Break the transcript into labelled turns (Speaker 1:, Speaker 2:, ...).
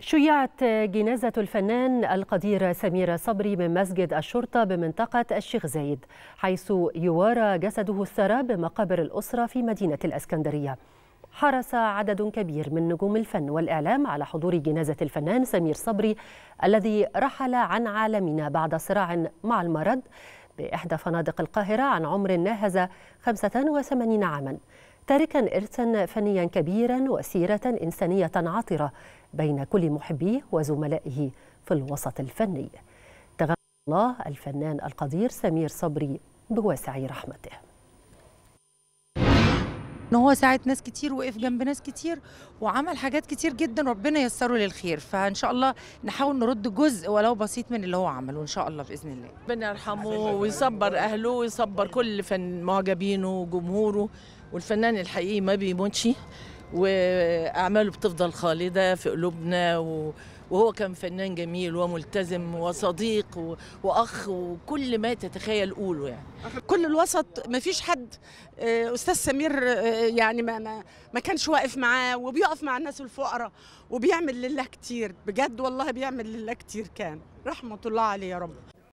Speaker 1: شيعت جنازة الفنان القدير سمير صبري من مسجد الشرطة بمنطقة الشيخ زايد حيث يوارى جسده الثرى بمقابر الأسرة في مدينة الأسكندرية حرص عدد كبير من نجوم الفن والإعلام على حضور جنازة الفنان سمير صبري الذي رحل عن عالمنا بعد صراع مع المرض بإحدى فنادق القاهرة عن عمر ناهز 85 عاماً تاركا إرثا فنيا كبيرا وسيرة إنسانية عطرة بين كل محبيه وزملائه في الوسط الفني تغنى الله الفنان القدير سمير صبري بواسع رحمته ان هو
Speaker 2: ساعد ناس كتير وقف جنب ناس كتير وعمل حاجات كتير جدا ربنا ييسره للخير فان شاء الله نحاول نرد جزء ولو بسيط من اللي هو عمله ان شاء الله باذن الله
Speaker 3: ربنا يرحمه ويصبر اهله ويصبر كل فن معجبينه وجمهوره والفنان الحقيقي ما بيموتش واعماله بتفضل خالده في قلوبنا و... وهو كان فنان جميل وملتزم وصديق واخ وكل ما تتخيل قوله يعني كل الوسط ما فيش حد آه، استاذ سمير
Speaker 4: آه، يعني ما ما, ما كانش واقف معاه وبيقف مع الناس الفقراء وبيعمل لله كتير بجد والله بيعمل لله كتير كان رحمه الله عليه يا رب